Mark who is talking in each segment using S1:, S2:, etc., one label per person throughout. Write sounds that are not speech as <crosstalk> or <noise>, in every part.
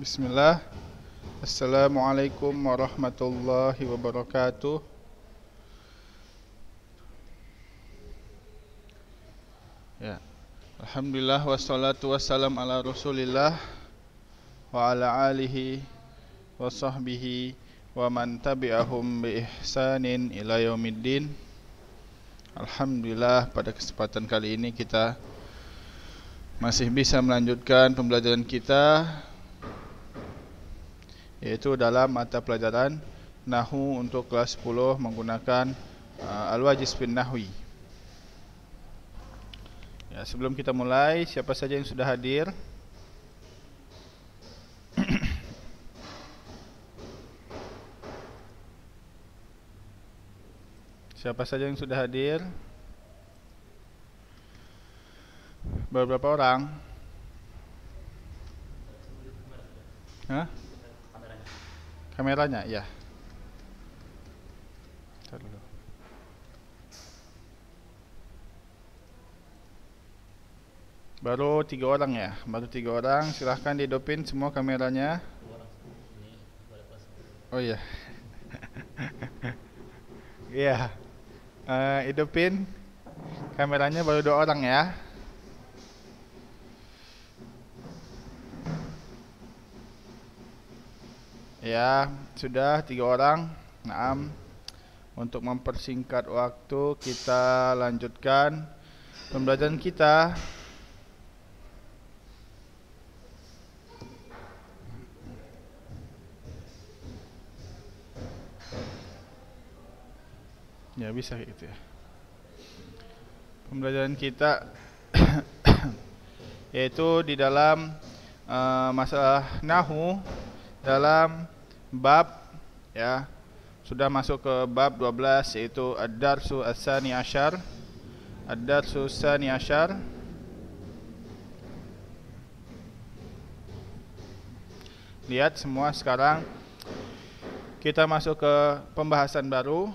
S1: Bismillah Assalamualaikum warahmatullahi wabarakatuh Ya Alhamdulillah wassalatu wassalam ala rasulillah Wa ala alihi wa sahbihi Wa man tabi'ahum bi ihsanin ila yaumiddin Alhamdulillah pada kesempatan kali ini kita Masih bisa melanjutkan pembelajaran kita iaitu dalam mata pelajaran Nahu untuk kelas 10 menggunakan uh, Al-Wajiz bin Nahwi. Ya, sebelum kita mulai, siapa saja yang sudah hadir? <coughs> siapa saja yang sudah hadir? Berapa orang? Hah? kameranya ya baru tiga orang ya baru tiga orang silahkan didopin semua kameranya oh iya <laughs> iya yeah. uh, hidupin kameranya baru dua orang ya Ya, sudah tiga orang. Naam. Untuk mempersingkat waktu, kita lanjutkan pembelajaran kita. Ya, bisa itu gitu ya. Pembelajaran kita <coughs> yaitu di dalam uh, masalah nahu dalam bab ya sudah masuk ke bab 12 yaitu ad-darsu as-sani asyar ad-darsu as asyar lihat semua sekarang kita masuk ke pembahasan baru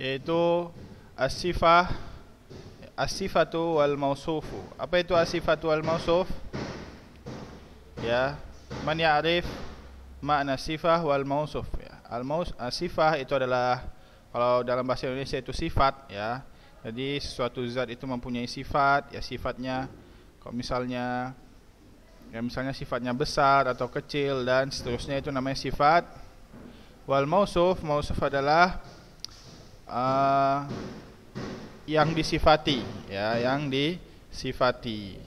S1: yaitu asifah sifah as-sifatu wal mausufu. Apa itu as-sifatu wal mausuf? Ya, man ya'rif makna sifah wal mausuf ya. Al maus asifah itu adalah kalau dalam bahasa Indonesia itu sifat ya. Jadi suatu zat itu mempunyai sifat, ya sifatnya kalau misalnya ya misalnya sifatnya besar atau kecil dan seterusnya itu namanya sifat wal mausuf mausuf adalah uh, yang disifati ya yang disifati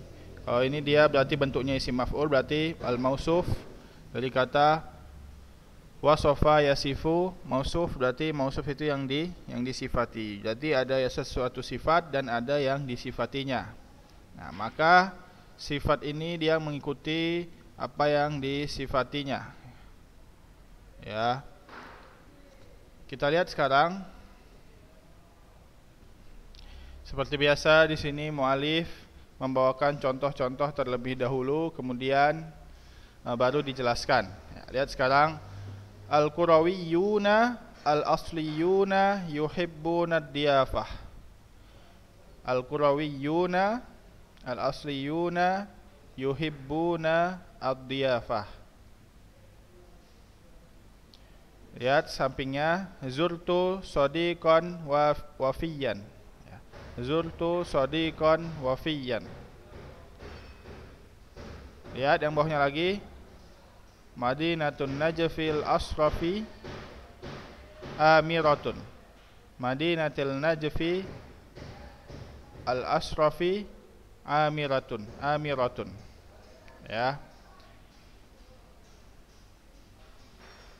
S1: kalau ini dia berarti bentuknya isim maf'ul berarti al mausuf dari kata wasofa yasifu mausuf berarti mausuf itu yang di yang disifati jadi ada ya sesuatu sifat dan ada yang disifatinya nah maka sifat ini dia mengikuti apa yang disifatinya ya kita lihat sekarang seperti biasa di sini mualif membawakan contoh-contoh terlebih dahulu kemudian uh, baru dijelaskan. Ya, lihat sekarang al-Qurawiyuna al-asliyuna yuhibbuna diyafah. Al-Qurawiyuna al-asliyuna yuhibbuna ad-diyafah. Lihat sampingnya zurtu sodikon wa wafiyan. Zultu sodikon wafiyan Lihat yang bawahnya lagi Madinatun Najafil Asrafi Amiratun Madinatil Najfi Al Asrafi Amiratun Amiratun Ya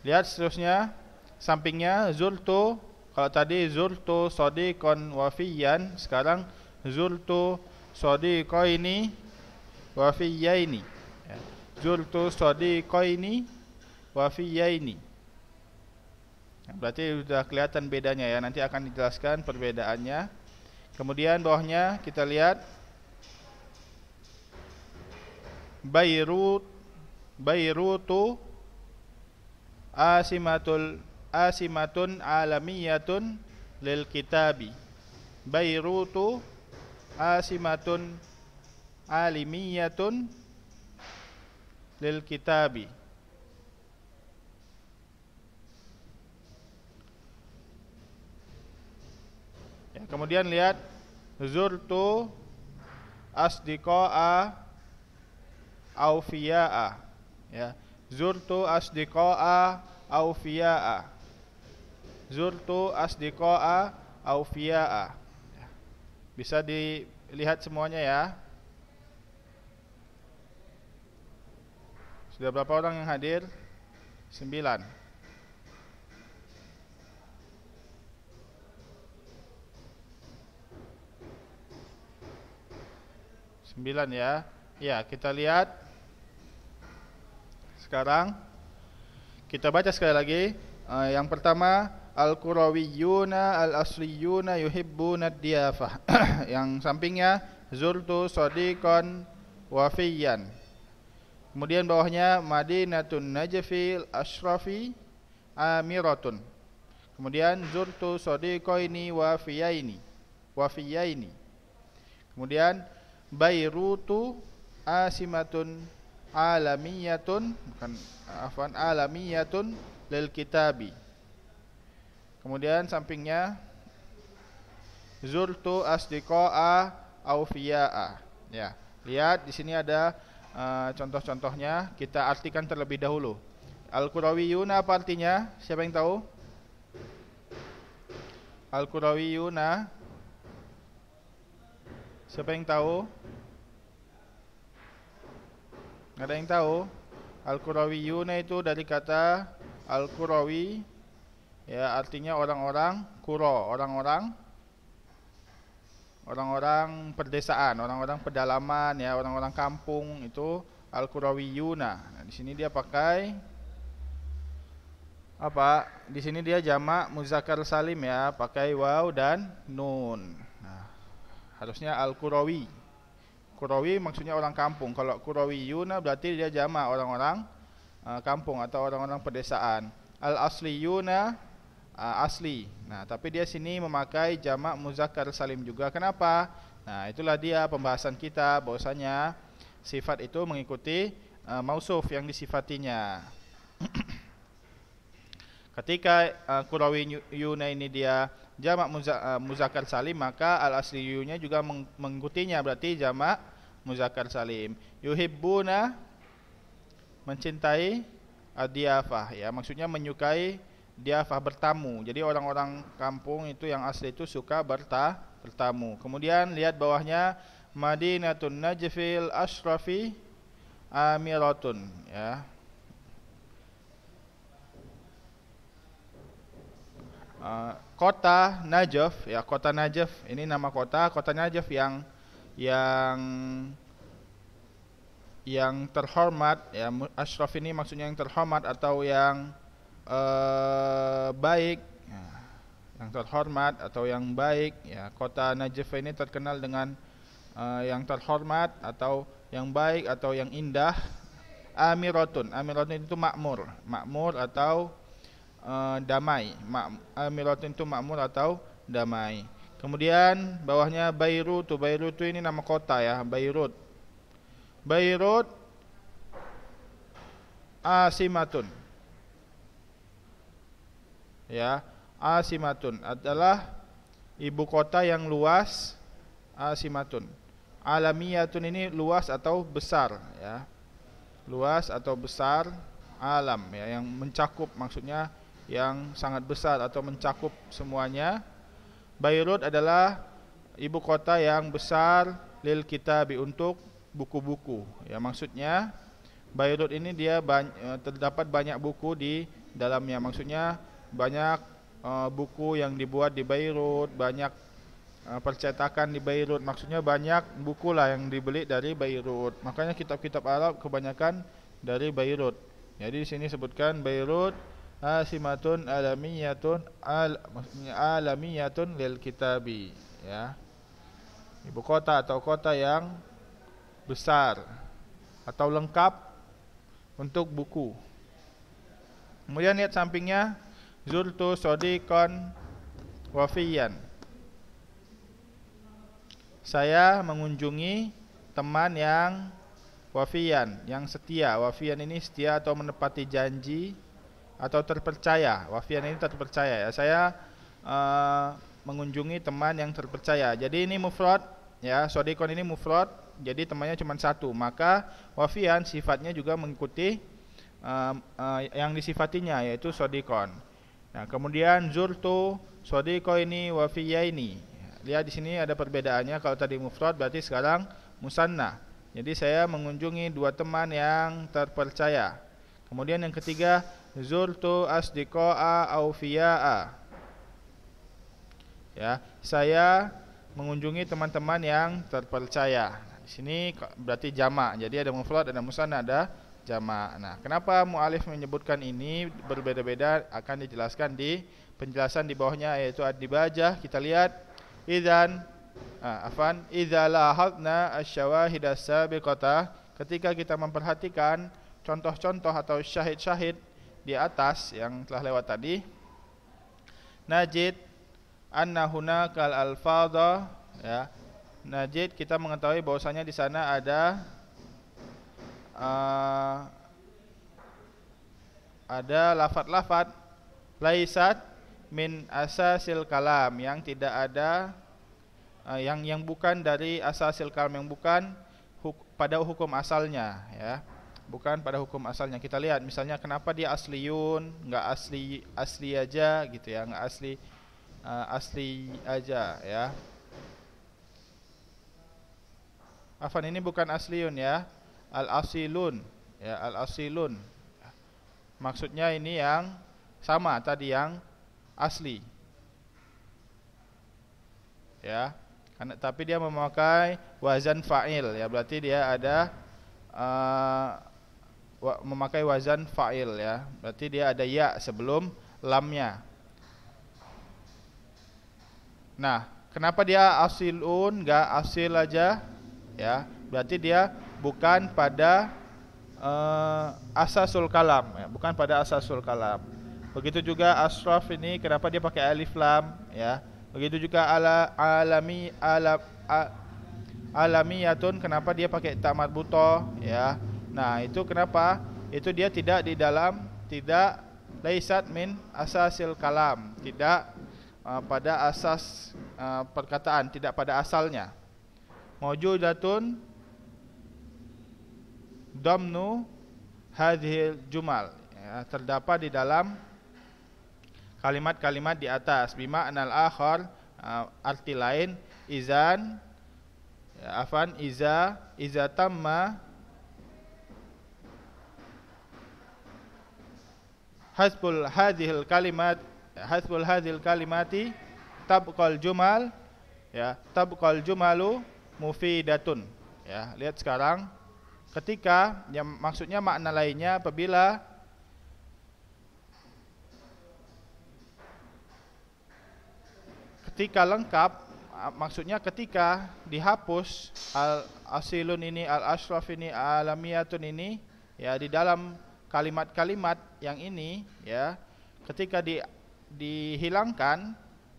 S1: Lihat seterusnya Sampingnya Zultu kalau tadi zurtu sodikon wafiyan, sekarang zurtu sadiqaini wafiyaini. Ya. Zurtu ini wafiyaini. Ya, berarti sudah kelihatan bedanya ya. Nanti akan dijelaskan perbedaannya. Kemudian bawahnya kita lihat Beirut Beirutu Asimatul asimatun alamiyatun lil kitabi Bairutu asimatun alimiyatun lil kitabi ya, kemudian lihat zurtu asdiqa'a aufiya'a ya zurtu asdiqa'a aufiya'a zurtu asdiqa'a aufia'a Bisa dilihat semuanya ya. Sudah berapa orang yang hadir? Sembilan. Sembilan ya. Ya, kita lihat. Sekarang kita baca sekali lagi. Uh, yang pertama, Al-Qurawiyuna Al-Asliyuna Yuhibbuna Diyafah <coughs> Yang sampingnya Zultu Sodikon Wafiyan Kemudian bawahnya Madinatun Najfi Ashrafi Amiratun Kemudian Zurtu Sodikoini Wafiyaini Wafiyaini Kemudian Bayrutu Asimatun Alamiyatun Bukan Afan Alamiyatun Lil Kitabi Kemudian sampingnya zurtu asdiqa'a aufiya'a. Ya, lihat di sini ada uh, contoh-contohnya, kita artikan terlebih dahulu. Al-Qurawiyuna apa artinya? Siapa yang tahu? Al-Qurawiyuna Siapa yang tahu? Ada yang tahu? Al-Qurawiyuna itu dari kata Al-Qurawi ya artinya orang-orang kuro orang-orang orang-orang perdesaan orang-orang pedalaman ya orang-orang kampung itu al kurawiyuna nah, di sini dia pakai apa di sini dia jamak muzakkar salim ya pakai waw dan nun nah, harusnya al kurawi kurawi maksudnya orang kampung kalau kurawiyuna berarti dia jamak orang-orang eh, kampung atau orang-orang pedesaan al asliyuna uh, asli. Nah, tapi dia sini memakai jamak muzakkar salim juga. Kenapa? Nah, itulah dia pembahasan kita bahwasanya sifat itu mengikuti uh, mausuf yang disifatinya. <clears throat> Ketika uh, Kurawi Yuna ini dia jamak muza, uh, muzakkar salim, maka al asli yunya juga meng mengikutinya berarti jamak muzakkar salim. Yuhibbuna mencintai adiyafah ya, maksudnya menyukai diafah bertamu. Jadi orang-orang kampung itu yang asli itu suka berta bertamu. Kemudian lihat bawahnya Madinatun Najfil Ashrafi Amiratun ya. Eh, kota Najaf ya kota Najaf ini nama kota kota Najaf yang yang yang terhormat ya Ashraf ini maksudnya yang terhormat atau yang Eh, baik ya, yang terhormat atau yang baik ya kota Najaf ini terkenal dengan uh, yang terhormat atau yang baik atau yang indah amiratun amiratun itu makmur makmur atau uh, damai Mak, amiratun itu makmur atau damai kemudian bawahnya Beirut Beirut tu ini nama kota ya Beirut Beirut asimatun ya asimatun adalah ibu kota yang luas asimatun alamiyatun ini luas atau besar ya luas atau besar alam ya yang mencakup maksudnya yang sangat besar atau mencakup semuanya Beirut adalah ibu kota yang besar lil kitabi untuk buku-buku ya maksudnya Beirut ini dia eh, terdapat banyak buku di dalamnya maksudnya banyak uh, buku yang dibuat di Beirut, banyak uh, percetakan di Beirut. Maksudnya banyak buku lah yang dibeli dari Beirut. Makanya kitab-kitab Arab kebanyakan dari Beirut. Jadi di sini sebutkan Beirut asimatun alamiyatun al maksudnya alamiyatun lil kitabi ya. Ibu kota atau kota yang besar atau lengkap untuk buku. Kemudian lihat sampingnya Zultu sodikon wafiyan Saya mengunjungi teman yang wafian Yang setia Wafian ini setia atau menepati janji Atau terpercaya Wafian ini terpercaya ya Saya uh, mengunjungi teman yang terpercaya Jadi ini mufrad ya Sodikon ini mufrad jadi temannya cuma satu maka wafian sifatnya juga mengikuti uh, uh, yang disifatinya yaitu sodikon Nah, kemudian zurtu sodiko ini wafiya ini. Lihat di sini ada perbedaannya kalau tadi mufrad berarti sekarang musanna. Jadi saya mengunjungi dua teman yang terpercaya. Kemudian yang ketiga zurtu asdiqa'a au fiya'a. Ya, saya mengunjungi teman-teman yang terpercaya. Di sini berarti jamak. Jadi ada mufrad, ada musanna, ada jamak. Nah, kenapa mualif menyebutkan ini berbeda-beda akan dijelaskan di penjelasan di bawahnya yaitu ad-dibajah. Kita lihat idzan ah, afan idza lahadna asy-syawahid as-sabiqata ketika kita memperhatikan contoh-contoh atau syahid-syahid di atas yang telah lewat tadi najid anna hunakal alfadha ya najid kita mengetahui bahwasanya di sana ada uh, ada lafat-lafat laisat min asasil kalam yang tidak ada uh, yang yang bukan dari asasil kalam yang bukan huk, pada hukum asalnya ya bukan pada hukum asalnya kita lihat misalnya kenapa dia asliun nggak asli asli aja gitu ya nggak asli uh, asli aja ya Afan ini bukan asliun ya al-asilun ya al-asilun maksudnya ini yang sama tadi yang asli ya karena tapi dia memakai wazan fa'il ya berarti dia ada uh, memakai wazan fa'il ya berarti dia ada ya sebelum lamnya nah kenapa dia asilun Gak asil aja ya berarti dia bukan pada uh, asasul kalam, ya, bukan pada asasul kalam. Begitu juga asraf ini kenapa dia pakai alif lam, ya. Begitu juga ala alami ala, al, alamiyatun kenapa dia pakai tamat buto ya. Nah, itu kenapa? Itu dia tidak di dalam tidak laisat min asasil kalam, tidak uh, pada asas uh, perkataan, tidak pada asalnya. mojudatun Domnu hadhil jumal ya, terdapat di dalam kalimat-kalimat di atas bima anal akhor uh, arti lain izan ya, afan iza iza tamma hasbul hadhil kalimat hasbul hadhil kalimati tabqal jumal ya tabqal jumalu mufidatun ya lihat sekarang ketika yang maksudnya makna lainnya apabila ketika lengkap ah, maksudnya ketika dihapus al asilun ini al ashraf ini alamiyatun ini ya di dalam kalimat-kalimat yang ini ya ketika di dihilangkan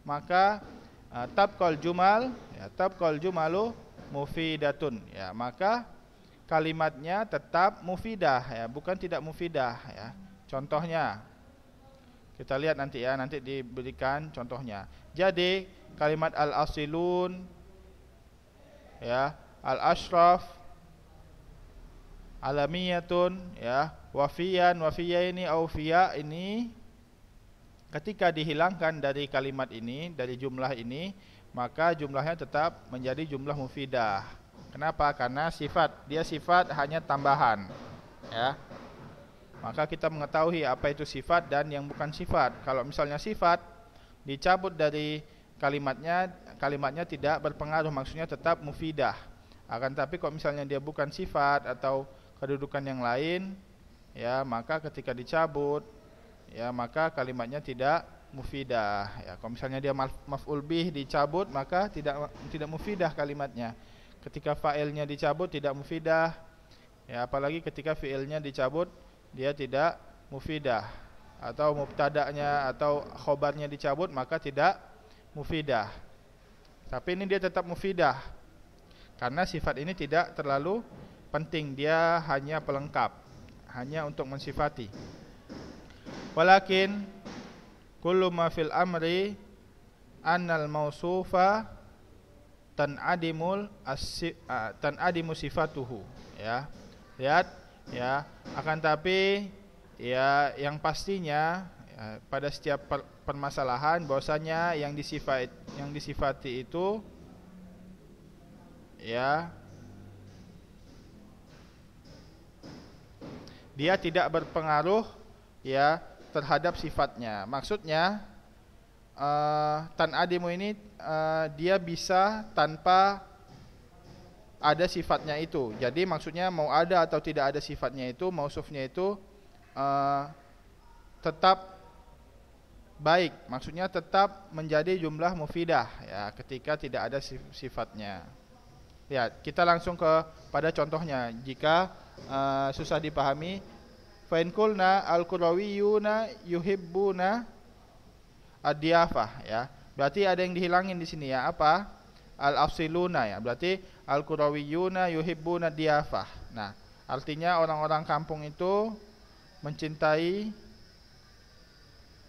S1: maka uh, tabqal jumal ya tabqal jumalu mufidatun ya maka kalimatnya tetap mufidah ya, bukan tidak mufidah ya. Contohnya kita lihat nanti ya, nanti diberikan contohnya. Jadi kalimat al-asilun ya, al-ashraf alamiyatun ya, wafiyan, wafiya ini aufiya ini ketika dihilangkan dari kalimat ini, dari jumlah ini, maka jumlahnya tetap menjadi jumlah mufidah. Kenapa? Karena sifat, dia sifat hanya tambahan. Ya. Maka kita mengetahui apa itu sifat dan yang bukan sifat. Kalau misalnya sifat dicabut dari kalimatnya, kalimatnya tidak berpengaruh, maksudnya tetap mufidah. Akan tapi kalau misalnya dia bukan sifat atau kedudukan yang lain, ya maka ketika dicabut, ya maka kalimatnya tidak mufidah. Ya, kalau misalnya dia maf'ul bih dicabut, maka tidak tidak mufidah kalimatnya ketika fa'ilnya dicabut tidak mufidah ya apalagi ketika fi'ilnya dicabut dia tidak mufidah atau mubtada'nya atau khobarnya dicabut maka tidak mufidah tapi ini dia tetap mufidah karena sifat ini tidak terlalu penting dia hanya pelengkap hanya untuk mensifati walakin kullu ma fil amri annal mausufa tan adimu sifatuhu ya lihat ya akan tapi ya yang pastinya ya, pada setiap per permasalahan bahwasanya yang disifat yang disifati itu ya dia tidak berpengaruh ya terhadap sifatnya maksudnya uh, tan adimu ini uh, dia bisa tanpa ada sifatnya itu. Jadi maksudnya mau ada atau tidak ada sifatnya itu, mausufnya itu uh, tetap baik. Maksudnya tetap menjadi jumlah mufidah ya ketika tidak ada sifatnya. Lihat, ya, kita langsung ke pada contohnya. Jika uh, susah dipahami, fa'in kulna al-qurawiyuna yuhibbuna ad ya. Berarti ada yang dihilangin di sini ya. Apa? Al-afsiluna ya. Berarti al-qurawiyuna yuhibbuna diafah. Nah, artinya orang-orang kampung itu mencintai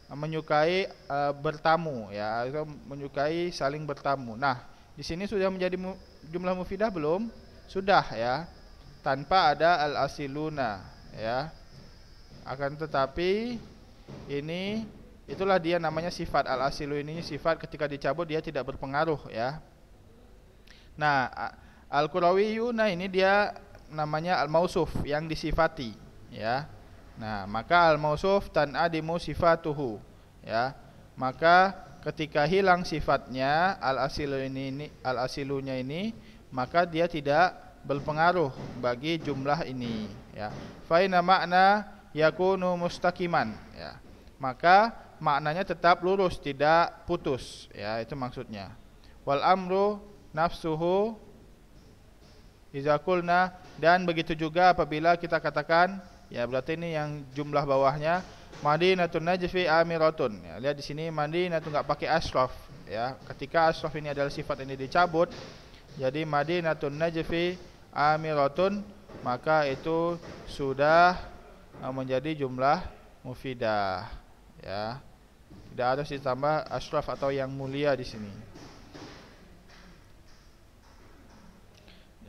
S1: menyukai e, bertamu ya, atau menyukai saling bertamu. Nah, di sini sudah menjadi mu, jumlah mufidah belum? Sudah ya. Tanpa ada al-asiluna ya. Akan tetapi ini Itulah dia namanya sifat al-asilu ini sifat ketika dicabut dia tidak berpengaruh ya. Nah, al-qurawiyuna ini dia namanya al-mausuf yang disifati ya. Nah, maka al-mausuf adimu sifatuhu ya. Maka ketika hilang sifatnya al-asilu ini, ini al-asilunya ini maka dia tidak berpengaruh bagi jumlah ini ya. Fa makna yakunu mustaqiman ya. Maka maknanya tetap lurus, tidak putus, ya itu maksudnya. Wal amru nafsuhu izakulna dan begitu juga apabila kita katakan ya berarti ini yang jumlah bawahnya Madinatun Najfi Amiratun. Ya, lihat di sini madi Madinatun nggak pakai asraf ya. Ketika asraf ini adalah sifat ini dicabut jadi madi Madinatun Najfi Amiratun maka itu sudah eh, menjadi jumlah mufidah ya tidak harus ditambah ashraf atau yang mulia di sini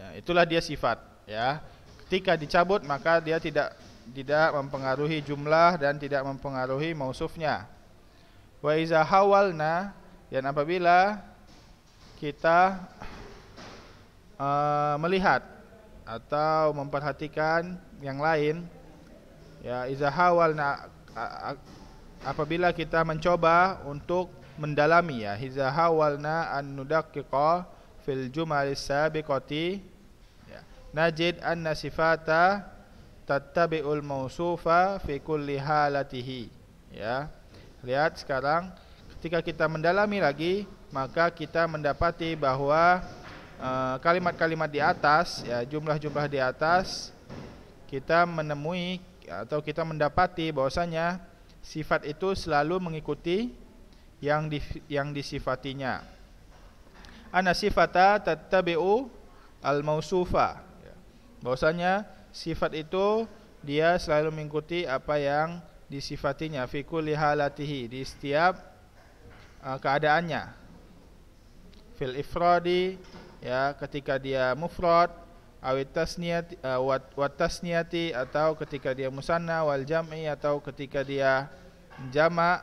S1: ya, itulah dia sifat ya ketika dicabut maka dia tidak tidak mempengaruhi jumlah dan tidak mempengaruhi mausufnya wa iza hawalna dan apabila kita uh, melihat atau memperhatikan yang lain ya iza hawalna apabila kita mencoba untuk mendalami ya hiza hawalna an nudaqqiqa fil jumal sabiqati ya najid anna sifata tattabi'ul mausufa fi kulli halatihi ya lihat sekarang ketika kita mendalami lagi maka kita mendapati bahwa eh, kalimat-kalimat uh, di atas ya jumlah-jumlah di atas kita menemui atau kita mendapati bahwasanya sifat itu selalu mengikuti yang di, yang disifatinya. Ana sifata tattabi'u al-mausufa. Ya. Bahwasanya sifat itu dia selalu mengikuti apa yang disifatinya fi kulli halatihi di setiap uh, keadaannya. Fil ifradi ya ketika dia mufrad awit tasniyati uh, eh, wat, wat tasniyati atau ketika dia musanna wal jam'i atau ketika dia jamak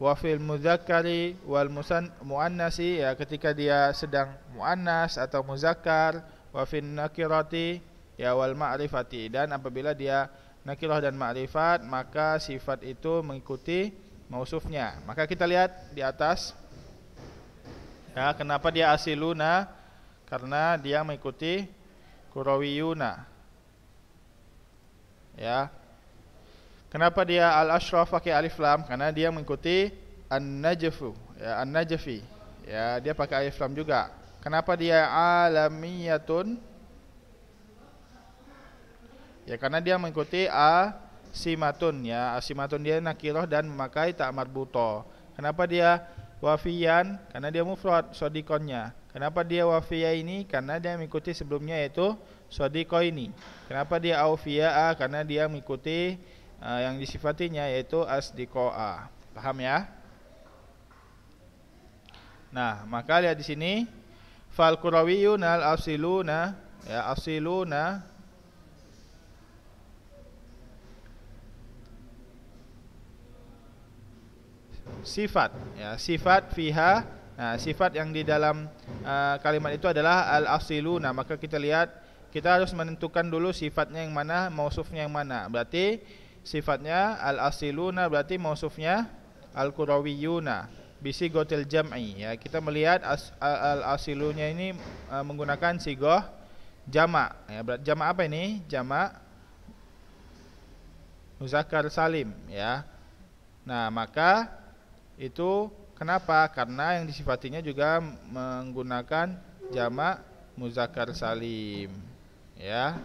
S1: wa fil muzakkari wal musan muannasi ya ketika dia sedang muannas atau muzakkar wa fil nakirati ya wal ma'rifati dan apabila dia nakirah dan ma'rifat maka sifat itu mengikuti mausufnya maka kita lihat di atas ya kenapa dia asiluna karena dia mengikuti Kurawiyuna. Ya. Kenapa dia al-ashraf pakai alif lam? Karena dia mengikuti an Najafu, ya an Najafi, Ya, dia pakai alif lam juga. Kenapa dia alamiyatun? Ya, karena dia mengikuti asimatun ya. Asimatun dia nakiroh dan memakai ta'mar Buto. Kenapa dia wafiyan? Karena dia mufrad sodikonnya Kenapa dia wafiyah ini? Karena dia mengikuti sebelumnya yaitu sodiko ini. Kenapa dia awfiyah? Karena dia mengikuti uh, yang disifatinya yaitu a. Paham ya? Nah, maka lihat di sini fal qurawiyun al asiluna ya asiluna sifat ya sifat fiha Nah, sifat yang di dalam uh, kalimat itu adalah al-asiluna. Maka kita lihat kita harus menentukan dulu sifatnya yang mana, mausufnya yang mana. Berarti sifatnya al-asiluna berarti mausufnya al-qurawiyuna. Bisi gotil jam'i ya. Kita melihat al-asilunya ini uh, menggunakan sigoh jama, ya. Berarti jamak apa ini? jama muzakkar salim ya. Nah, maka itu Kenapa? Karena yang disifatinya juga menggunakan jamak muzakkar salim. Ya.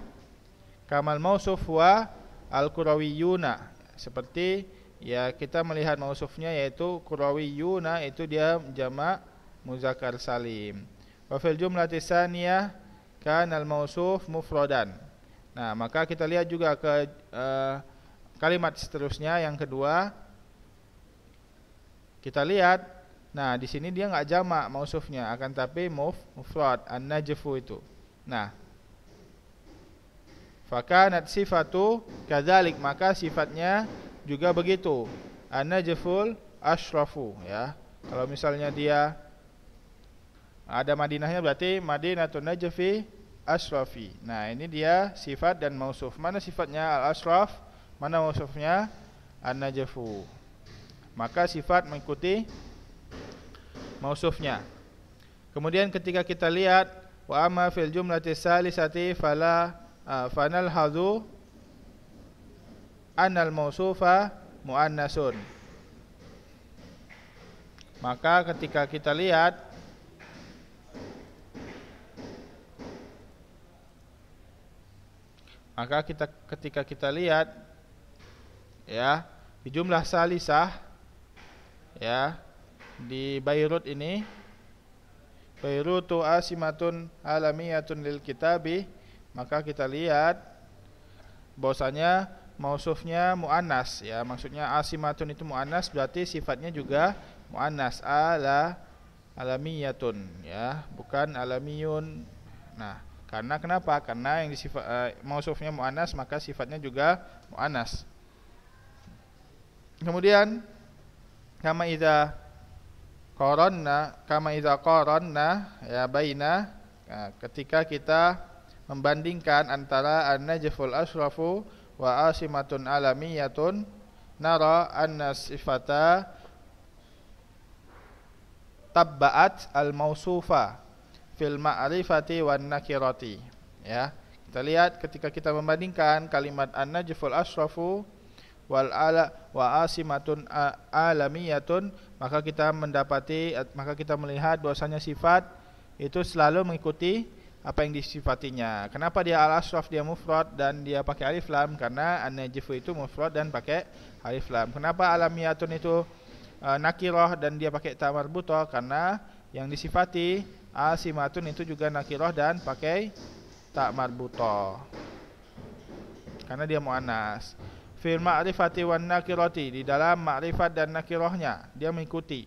S1: Kamal mausuf wa al yuna. Seperti ya kita melihat mausufnya yaitu yuna itu dia jamak muzakkar salim. Wa fil jumlah tisaniyah kan al-mausuf mufrodan. Nah, maka kita lihat juga ke uh, kalimat seterusnya yang kedua kita lihat, nah di sini dia nggak jamak mausufnya, akan tapi muf mufrad an-najfu itu. Nah, fakanat sifatu kadzalik maka sifatnya juga begitu. An-najful ashrafu ya. Kalau misalnya dia ada Madinahnya berarti Madinatun Najfi Asrafi. Nah, ini dia sifat dan mausuf. Mana sifatnya Al-Asraf? Mana mausufnya? An-Najfu maka sifat mengikuti mausufnya. Kemudian ketika kita lihat wa amma fil jumlati salisati fala uh, ah, fanal hadhu anal mausufa muannasun. Maka ketika kita lihat maka kita ketika kita lihat ya di jumlah salisah ya di Beirut ini Beirutu asimatun alamiyatun lil kitabi maka kita lihat bahwasanya mausufnya muannas ya maksudnya asimatun itu muannas berarti sifatnya juga muannas ala alamiyatun ya bukan alamiyun nah karena kenapa karena yang disifat uh, mausufnya muannas maka sifatnya juga muannas kemudian kama iza koronna kama iza koronna ya baina nah, ketika kita membandingkan antara an-najful asrafu wa asimatun alamiyatun nara anna sifata tabba'at al-mausufa fil ma'rifati wan nakirati ya kita lihat ketika kita membandingkan kalimat an-najful asrafu wal ala wa asimatun alamiyatun maka kita mendapati maka kita melihat bahwasanya sifat itu selalu mengikuti apa yang disifatinya. Kenapa dia al asraf dia mufrad dan dia pakai alif lam karena an najifu itu mufrad dan pakai alif lam. Kenapa alamiyatun itu e, nakiroh dan dia pakai tamar buto karena yang disifati asimatun itu juga nakiroh dan pakai ta marbuto karena dia mu'anas fil ma'rifati wan nakirati di dalam ma'rifat dan nakirahnya dia mengikuti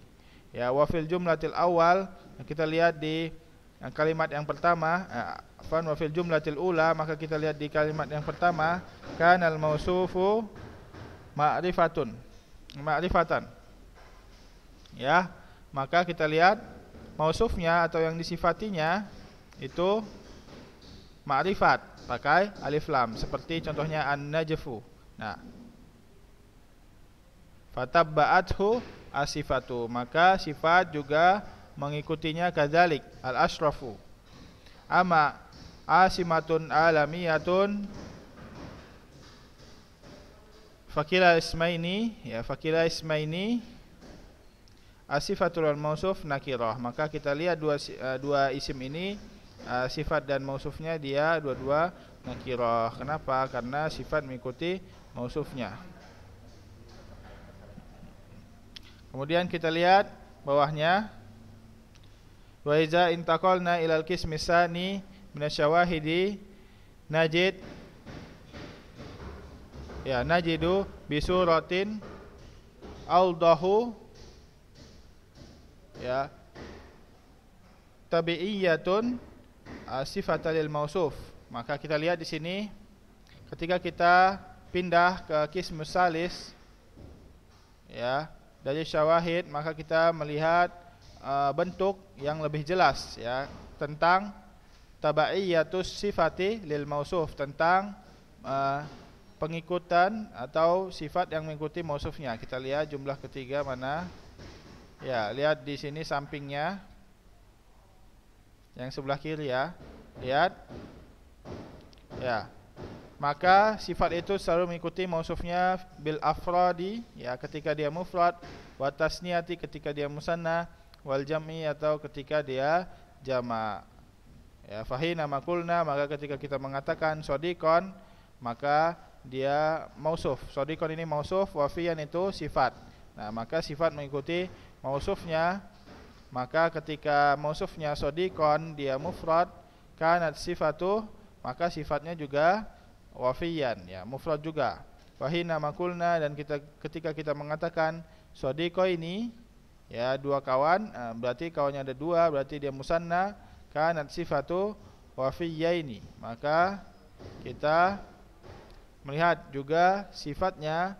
S1: ya wa fil jumlatil awal kita lihat di kalimat yang pertama ya, fan wa fil jumlatil ula maka kita lihat di kalimat yang pertama kanal mausufu ma'rifatun ma'rifatan ya maka kita lihat mausufnya atau yang disifatinya itu ma'rifat pakai alif lam seperti contohnya an-najfu Nah. Fatabbaathu asifatu, maka sifat juga mengikutinya kadzalik al ashrafu. Ama asimatun alamiyatun fakila isma ini ya fakila isma ini asifatul al mausuf nakirah maka kita lihat dua eh, dua isim ini eh, sifat dan mausufnya dia dua-dua nakirah kenapa karena sifat mengikuti mausufnya kemudian kita lihat bawahnya wa iza intaqalna ilal kismisani minasyawahidi najid ya najidu bisuratin aldahu ya tabi'iyatun sifatalil mausuf maka kita lihat di sini ketika kita pindah ke Kismus Salis ya dari syawahid maka kita melihat uh, bentuk yang lebih jelas ya tentang tabaiyatus sifati lil mausuf tentang uh, pengikutan atau sifat yang mengikuti mausufnya kita lihat jumlah ketiga mana ya lihat di sini sampingnya yang sebelah kiri ya lihat ya maka sifat itu selalu mengikuti mausufnya bil afradi ya ketika dia mufrad wa tasniyati ketika dia musanna wal jam'i atau ketika dia jama ya fahina makulna maka ketika kita mengatakan sodikon maka dia mausuf sodikon ini mausuf wafian itu sifat nah maka sifat mengikuti mausufnya maka ketika mausufnya sodikon dia mufrad kanat sifatu maka sifatnya juga wafiyan ya mufrad juga wahina makulna dan kita ketika kita mengatakan sodiko ini ya dua kawan eh, berarti kawannya ada dua berarti dia musanna kanat sifatu ini maka kita melihat juga sifatnya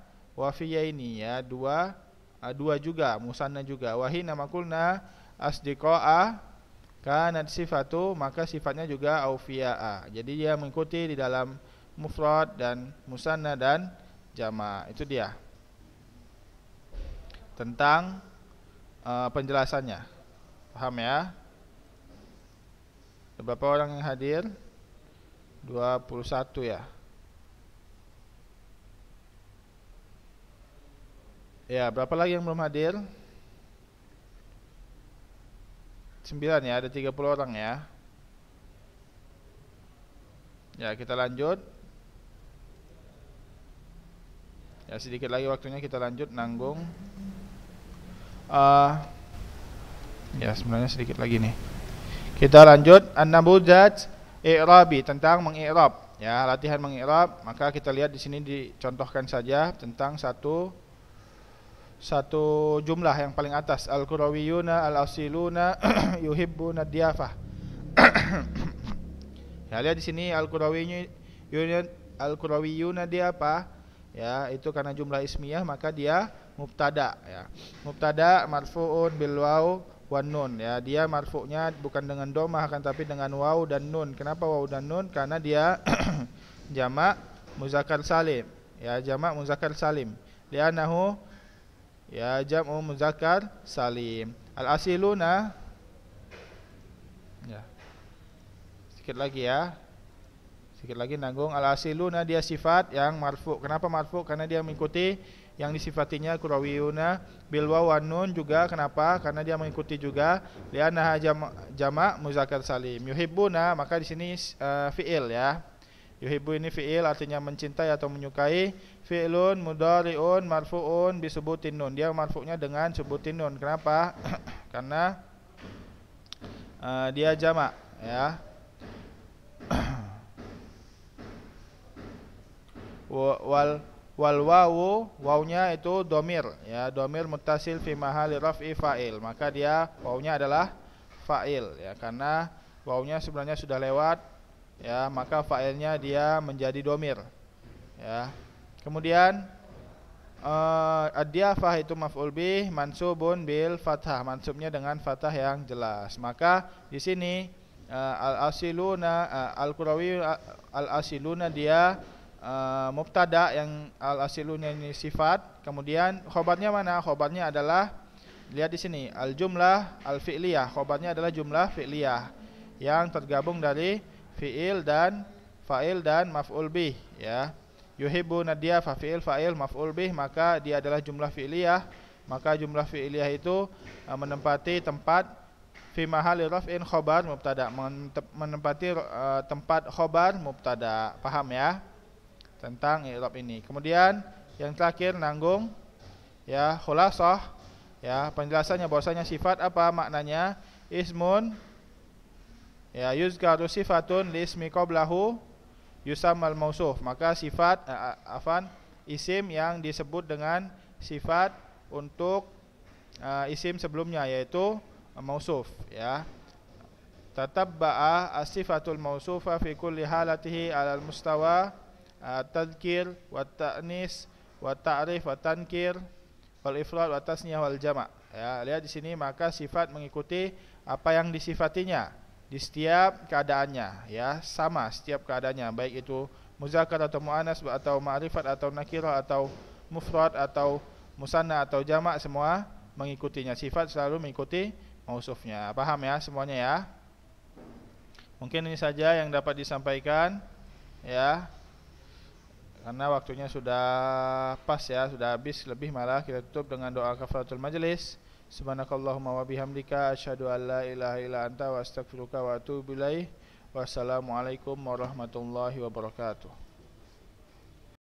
S1: ini ya dua eh, dua juga musanna juga wahina makulna asdiqa'a kanat sifatu maka sifatnya juga aufiya'a jadi dia mengikuti di dalam mufrad dan musanna dan jama. Itu dia. Tentang uh, penjelasannya. Paham ya? berapa orang yang hadir? 21 ya. Ya, berapa lagi yang belum hadir? 9 ya, ada 30 orang ya. Ya, kita lanjut. ya sedikit lagi waktunya kita lanjut nanggung uh, ya sebenarnya sedikit lagi nih kita lanjut an nabuzat i'rabi tentang mengi'rab ya latihan mengi'rab maka kita lihat di sini dicontohkan saja tentang satu satu jumlah yang paling atas al-qurawiyuna al-asiluna <clears throat> yuhibbuna diyafah <clears throat> ya lihat di sini al-qurawiyuna al-qurawiyuna ya itu karena jumlah ismiyah maka dia mubtada ya mubtada marfuun bil waw wan nun ya dia marfu'nya bukan dengan domah kan tapi dengan wau dan nun kenapa wau dan nun karena dia <clears throat> jamak muzakkar salim ya jamak muzakkar salim li'annahu ya jam'u muzakkar salim al asiluna ya sedikit lagi ya Sedikit lagi nanggung al-asiluna dia sifat yang marfu. Kenapa marfu? Karena dia mengikuti yang disifatinya kurawiyuna bil wanun nun juga kenapa? Karena dia mengikuti juga liana jama', jama muzakkar salim. Yuhibbuna maka di sini uh, fi'il ya. Yuhibbu ini fi'il artinya mencintai atau menyukai. fiilun mudari'un marfu'un bisubutin nun. Dia marfu'nya dengan subutin nun. Kenapa? <clears throat> Karena uh, dia jamak ya. <clears throat> wal wal wawu wawnya itu domir ya domir mutasil fi mahali raf'i fa'il maka dia wawunya adalah fa'il ya karena wawunya sebenarnya sudah lewat ya maka fa'ilnya dia menjadi domir ya kemudian uh, eh, fa itu maf'ul bih mansubun bil fathah mansubnya dengan fathah yang jelas maka di sini uh, al-asiluna uh, eh, al-qurawi uh, al-asiluna dia uh, mubtada yang al asilunya ini sifat. Kemudian khobarnya mana? Khobarnya adalah lihat di sini al jumlah al fi'liyah. Khobarnya adalah jumlah fi'liyah yang tergabung dari fi'il dan fa'il dan maf'ul bih ya. Yuhibbu nadia fa'il fa'il maf'ul bih maka dia adalah jumlah fi'liyah. Maka jumlah fi'liyah itu uh, menempati tempat fi mahali raf'in khobar mubtada menempati uh, tempat khobar mubtada paham ya tentang i'rab ini. Kemudian yang terakhir nanggung ya khulasah ya penjelasannya bahwasanya sifat apa maknanya ismun ya yuzkaru sifatun li ismi qablahu yusammal mausuf. Maka sifat uh, afan isim yang disebut dengan sifat untuk uh, isim sebelumnya yaitu uh, mausuf ya tatabba'a as-sifatul mausufa fi kulli halatihi alal mustawa Ah, tadkir wa ta'nis wa ta'rif wa tankir wal ifrad wa tasniyah wal jama' ya lihat di sini maka sifat mengikuti apa yang disifatinya di setiap keadaannya ya sama setiap keadaannya baik itu muzakkar atau muannas atau ma'rifat atau nakirah atau mufrad atau musanna atau jamak semua mengikutinya sifat selalu mengikuti mausufnya paham ya semuanya ya mungkin ini saja yang dapat disampaikan ya karena waktunya sudah pas ya, sudah habis lebih malah kita tutup dengan doa kafaratul majlis. Subhanakallahumma wa bihamdika asyhadu an la ilaha illa anta wa astaghfiruka wa atubu ilaik. Wassalamualaikum warahmatullahi wabarakatuh.